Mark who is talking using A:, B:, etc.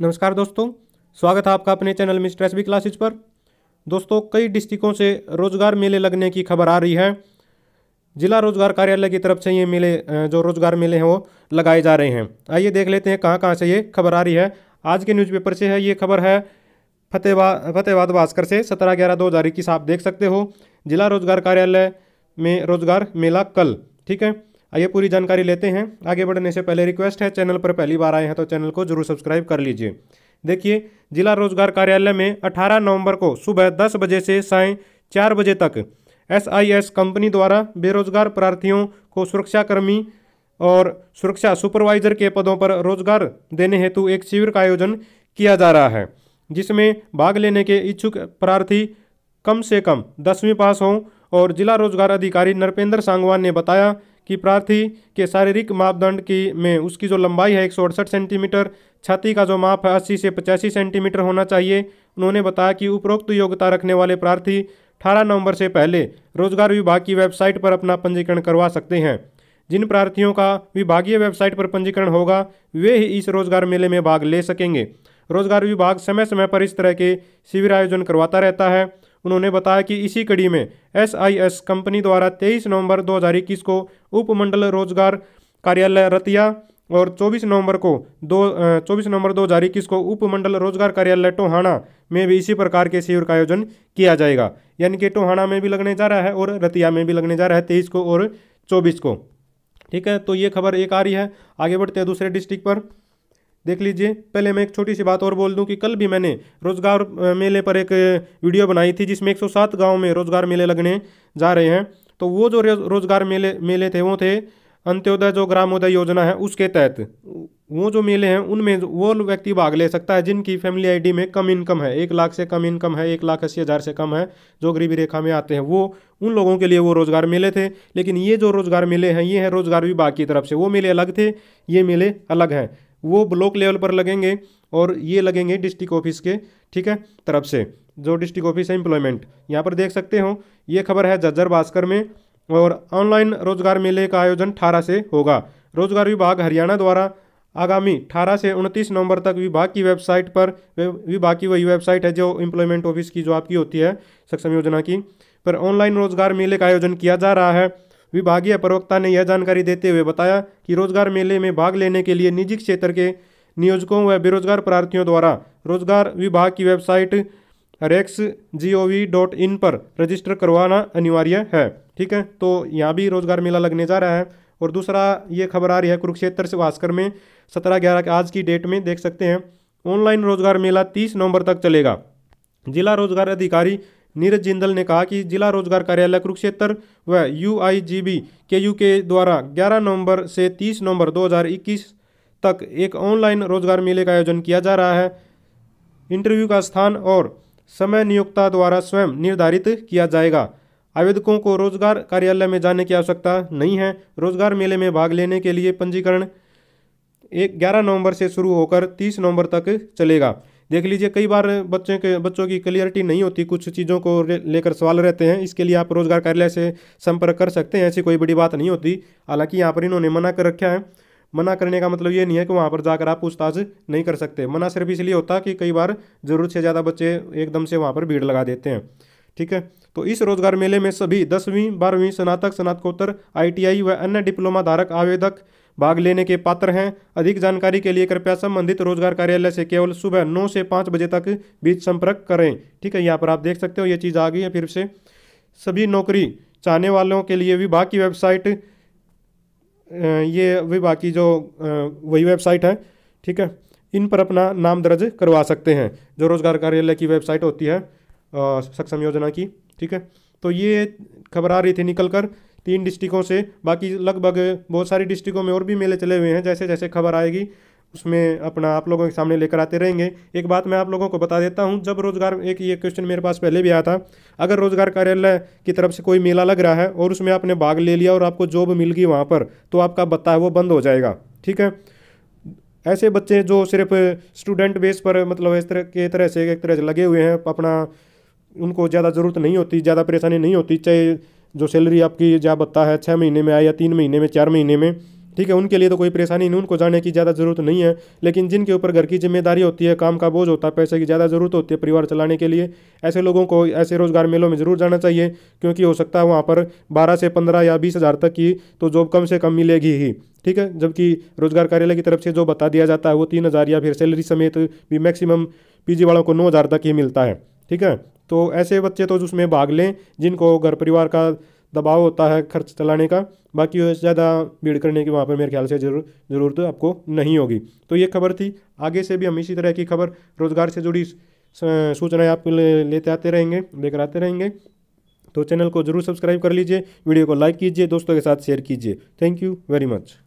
A: नमस्कार दोस्तों स्वागत है आपका अपने चैनल मिस्टर एस क्लासेज पर दोस्तों कई डिस्ट्रिक्टों से रोजगार मेले लगने की खबर आ रही है जिला रोजगार कार्यालय की तरफ से ये मेले जो रोजगार मेले हैं वो लगाए जा रहे हैं आइए देख लेते हैं कहाँ कहाँ से ये खबर आ रही है आज के न्यूज़पेपर से है ये खबर है फतेहबा फतेहबाद भास्कर से सत्रह ग्यारह दो हज़ार इक्कीस आप देख सकते हो जिला रोजगार कार्यालय में रोजगार मेला कल ठीक है आइए पूरी जानकारी लेते हैं आगे बढ़ने से पहले रिक्वेस्ट है चैनल पर पहली बार आए हैं तो चैनल को जरूर सब्सक्राइब कर लीजिए देखिए जिला रोजगार कार्यालय में अठारह नवम्बर को सुबह दस बजे से साय चार बजे तक एसआईएस कंपनी द्वारा बेरोजगार प्रार्थियों को सुरक्षाकर्मी और सुरक्षा सुपरवाइजर के पदों पर रोजगार देने हेतु एक शिविर का आयोजन किया जा रहा है जिसमें भाग लेने के इच्छुक प्रार्थी कम से कम दसवीं पास हों और जिला रोजगार अधिकारी नरपेंद्र सांगवान ने बताया कि प्रार्थी के शारीरिक मापदंड की में उसकी जो लंबाई है एक सेंटीमीटर छाती का जो माप है अस्सी से पचासी सेंटीमीटर होना चाहिए उन्होंने बताया कि उपरोक्त योग्यता रखने वाले प्रार्थी अठारह नवंबर से पहले रोजगार विभाग की वेबसाइट पर अपना पंजीकरण करवा सकते हैं जिन प्रार्थियों का विभागीय वेबसाइट पर पंजीकरण होगा वे ही इस रोजगार मेले में भाग ले सकेंगे रोजगार विभाग समय समय पर इस तरह के शिविर आयोजन करवाता रहता है उन्होंने बताया कि इसी कड़ी में एसआईएस कंपनी द्वारा 23 नवंबर 2021 को उपमंडल रोजगार कार्यालय रतिया और 24 नवंबर को दो चौबीस नवंबर इक्कीस को उपमंडल रोजगार कार्यालय टोहाना में भी इसी प्रकार के शिविर का आयोजन किया जाएगा यानी कि टोहाना में भी लगने जा रहा है और रतिया में भी लगने जा रहा है तेईस को और चौबीस को ठीक है तो ये खबर एक आ रही है आगे बढ़ते हैं दूसरे डिस्ट्रिक्ट पर देख लीजिए पहले मैं एक छोटी सी बात और बोल दूं कि कल भी मैंने रोजगार मेले पर एक वीडियो बनाई थी जिसमें 107 गांव में रोजगार मेले लगने जा रहे हैं तो वो जो रोजगार मेले मेले थे वो थे अंत्योदय जो ग्रामोदय योजना है उसके तहत वो जो मेले हैं उनमें वो व्यक्ति भाग ले सकता है जिनकी फैमिली आईडी में कम इनकम है एक लाख से कम इनकम है एक लाख अस्सी हज़ार से कम है जो गरीबी रेखा में आते हैं वो उन लोगों के लिए वो रोज़गार मेले थे लेकिन ये जो रोज़गार मेले हैं ये हैं रोज़गार विभाग की तरफ से वो मेले अलग थे ये मेले अलग हैं वो ब्लॉक लेवल पर लगेंगे और ये लगेंगे डिस्ट्रिक्ट ऑफिस के ठीक है तरफ से जो डिस्ट्रिक्ट ऑफिस है एम्प्लॉयमेंट यहाँ पर देख सकते हो ये खबर है जज्जर भास्कर में और ऑनलाइन रोजगार मेले का आयोजन अठारह से होगा रोजगार विभाग हरियाणा द्वारा आगामी 18 से 29 नवंबर तक विभाग की वेबसाइट पर विभाग की वही वेबसाइट है जो एम्प्लॉयमेंट ऑफिस की जो आपकी होती है सक्षम योजना की पर ऑनलाइन रोजगार मेले का आयोजन किया जा रहा है विभागीय प्रवक्ता ने यह जानकारी देते हुए बताया कि रोजगार मेले में भाग लेने के लिए निजी क्षेत्र के नियोजकों व बेरोजगार प्रार्थियों द्वारा रोजगार विभाग की वेबसाइट रेक्स G O V dot in पर रजिस्टर करवाना अनिवार्य है ठीक है तो यहाँ भी रोजगार मेला लगने जा रहा है और दूसरा ये खबर आ रही है कुरुक्षेत्र से भास्कर में सत्रह ग्यारह के आज की डेट में देख सकते हैं ऑनलाइन रोजगार मेला तीस नवंबर तक चलेगा जिला रोजगार अधिकारी नीरज जिंदल ने कहा कि जिला रोजगार कार्यालय कुरुक्षेत्र व U I G B K U K द्वारा 11 नवंबर से 30 नवंबर 2021 तक एक ऑनलाइन रोजगार मेले का आयोजन किया जा रहा है इंटरव्यू का स्थान और समय नियोक्ता द्वारा स्वयं निर्धारित किया जाएगा आवेदकों को रोजगार कार्यालय में जाने की आवश्यकता नहीं है रोजगार मेले में भाग लेने के लिए पंजीकरण एक ग्यारह नवंबर से शुरू होकर तीस नवंबर तक चलेगा देख लीजिए कई बार बच्चों के बच्चों की क्लियरिटी नहीं होती कुछ चीज़ों को लेकर सवाल रहते हैं इसके लिए आप रोजगार कार्यालय से संपर्क कर सकते हैं ऐसी कोई बड़ी बात नहीं होती हालांकि यहाँ पर इन्होंने मना कर रखा है मना करने का मतलब ये नहीं है कि वहाँ पर जाकर आप पूछताछ नहीं कर सकते मना सिर्फ इसलिए होता कि कई बार ज़रूरत से ज़्यादा बच्चे एकदम से वहाँ पर भीड़ लगा देते हैं ठीक है तो इस रोजगार मेले में सभी दसवीं बारहवीं स्नातक स्नातकोत्तर आईटीआई व अन्य डिप्लोमा धारक आवेदक भाग लेने के पात्र हैं अधिक जानकारी के लिए कृपया संबंधित रोजगार कार्यालय से केवल सुबह नौ से पाँच बजे तक बीच संपर्क करें ठीक है यहाँ पर आप देख सकते हो ये चीज़ आ गई है फिर से सभी नौकरी चाहने वालों के लिए विभाग की वेबसाइट ये विभाग की जो वही वेबसाइट है ठीक है इन पर अपना नाम दर्ज करवा सकते हैं जो रोजगार कार्यालय की वेबसाइट होती है सक्षम योजना की ठीक है तो ये खबर आ रही थी निकल कर तीन डिस्ट्रिक्टों से बाकी लगभग बहुत सारी डिस्ट्रिक्टों में और भी मेले चले हुए हैं जैसे जैसे खबर आएगी उसमें अपना आप लोगों के सामने लेकर आते रहेंगे एक बात मैं आप लोगों को बता देता हूँ जब रोज़गार एक ये क्वेश्चन मेरे पास पहले भी आया था अगर रोज़गार कार्यालय की तरफ से कोई मेला लग रहा है और उसमें आपने भाग ले लिया और आपको जॉब मिल गई वहाँ पर तो आपका बत्ता है वो बंद हो जाएगा ठीक है ऐसे बच्चे जो सिर्फ स्टूडेंट बेस पर मतलब इस तरह के तरह से एक तरह से लगे हुए हैं अपना उनको ज़्यादा ज़रूरत नहीं होती ज़्यादा परेशानी नहीं होती चाहे जो सैलरी आपकी जहाँ बता है छः महीने में आए या तीन महीने में चार महीने में ठीक है उनके लिए तो कोई परेशानी नहीं उनको जाने की ज़्यादा ज़रूरत नहीं है लेकिन जिनके ऊपर घर की जिम्मेदारी होती है काम का बोझ होता है पैसे की ज़्यादा ज़रूरत होती है परिवार चलाने के लिए ऐसे लोगों को ऐसे रोज़गार मेलों में ज़रूर जाना चाहिए क्योंकि हो सकता है वहाँ पर बारह से पंद्रह या बीस हज़ार तक की तो जॉब कम से कम मिलेगी ही ठीक है जबकि रोज़गार कार्यालय की तरफ से जो बता दिया जाता है वो तीन हज़ार या फिर सैलरी समेत भी मैक्सिमम पी वालों को नौ हज़ार तक ही मिलता है ठीक है तो ऐसे बच्चे तो उसमें भाग लें जिनको घर परिवार का दबाव होता है खर्च चलाने का बाकी ज़्यादा भीड़ करने की वहाँ पर मेरे ख्याल से जरूर ज़रूरत आपको नहीं होगी तो ये खबर थी आगे से भी हम इसी तरह की खबर रोज़गार से जुड़ी सूचनाएं आपको ले, लेते आते रहेंगे लेकर आते रहेंगे तो चैनल को जरूर सब्सक्राइब कर लीजिए वीडियो को लाइक कीजिए दोस्तों के साथ शेयर कीजिए थैंक यू वेरी मच